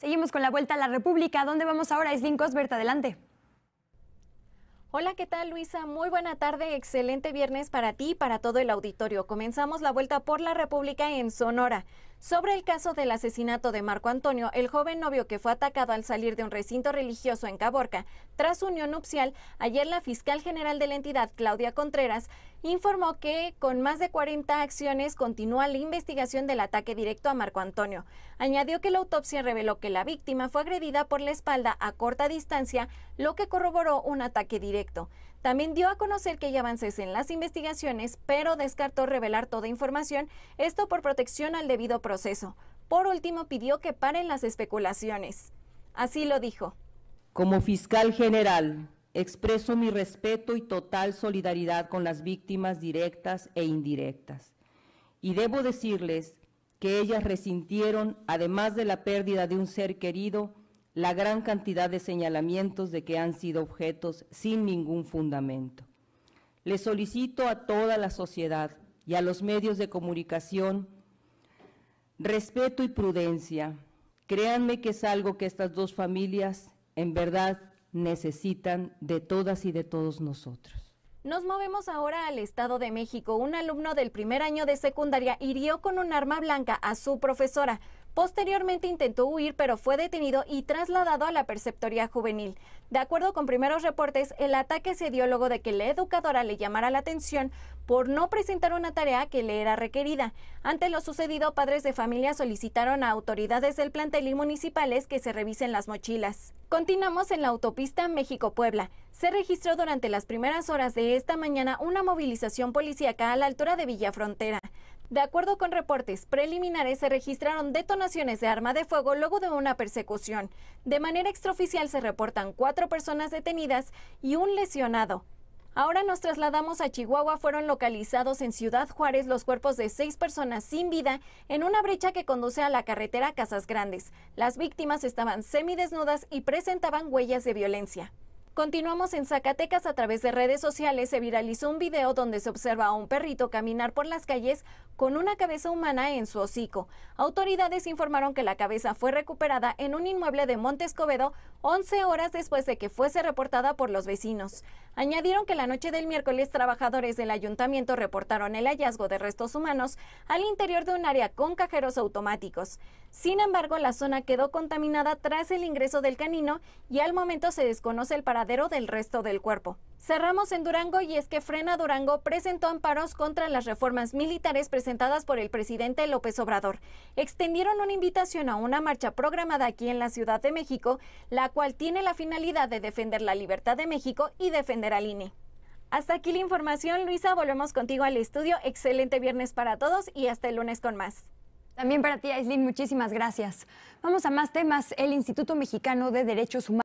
Seguimos con la vuelta a la República. ¿Dónde vamos ahora? Islin Berta. adelante. Hola, ¿qué tal Luisa? Muy buena tarde, excelente viernes para ti y para todo el auditorio. Comenzamos la vuelta por la República en Sonora. Sobre el caso del asesinato de Marco Antonio, el joven novio que fue atacado al salir de un recinto religioso en Caborca, tras unión nupcial, ayer la fiscal general de la entidad, Claudia Contreras, informó que con más de 40 acciones continúa la investigación del ataque directo a Marco Antonio. Añadió que la autopsia reveló que la víctima fue agredida por la espalda a corta distancia, lo que corroboró un ataque directo. También dio a conocer que hay avances en las investigaciones, pero descartó revelar toda información, esto por protección al debido proceso. Por último, pidió que paren las especulaciones. Así lo dijo. Como fiscal general, expreso mi respeto y total solidaridad con las víctimas directas e indirectas. Y debo decirles que ellas resintieron, además de la pérdida de un ser querido, la gran cantidad de señalamientos de que han sido objetos sin ningún fundamento. Le solicito a toda la sociedad y a los medios de comunicación respeto y prudencia. Créanme que es algo que estas dos familias en verdad necesitan de todas y de todos nosotros. Nos movemos ahora al Estado de México. Un alumno del primer año de secundaria hirió con un arma blanca a su profesora. Posteriormente intentó huir, pero fue detenido y trasladado a la Perceptoría Juvenil. De acuerdo con primeros reportes, el ataque se dio luego de que la educadora le llamara la atención por no presentar una tarea que le era requerida. Ante lo sucedido, padres de familia solicitaron a autoridades del plantel y municipales que se revisen las mochilas. Continuamos en la autopista México-Puebla. Se registró durante las primeras horas de esta mañana una movilización policíaca a la altura de Villa Frontera. De acuerdo con reportes preliminares, se registraron detonaciones de arma de fuego luego de una persecución. De manera extraoficial se reportan cuatro personas detenidas y un lesionado. Ahora nos trasladamos a Chihuahua. Fueron localizados en Ciudad Juárez los cuerpos de seis personas sin vida en una brecha que conduce a la carretera Casas Grandes. Las víctimas estaban semidesnudas y presentaban huellas de violencia. Continuamos en Zacatecas a través de redes sociales. Se viralizó un video donde se observa a un perrito caminar por las calles con una cabeza humana en su hocico. Autoridades informaron que la cabeza fue recuperada en un inmueble de Monte Escobedo 11 horas después de que fuese reportada por los vecinos. Añadieron que la noche del miércoles trabajadores del ayuntamiento reportaron el hallazgo de restos humanos al interior de un área con cajeros automáticos. Sin embargo, la zona quedó contaminada tras el ingreso del canino y al momento se desconoce el parámetro del resto del cuerpo. Cerramos en Durango y es que Frena Durango presentó amparos contra las reformas militares presentadas por el presidente López Obrador. Extendieron una invitación a una marcha programada aquí en la Ciudad de México, la cual tiene la finalidad de defender la libertad de México y defender al INE. Hasta aquí la información, Luisa. Volvemos contigo al estudio. Excelente viernes para todos y hasta el lunes con más. También para ti, Aislin, muchísimas gracias. Vamos a más temas. El Instituto Mexicano de Derechos Humanos.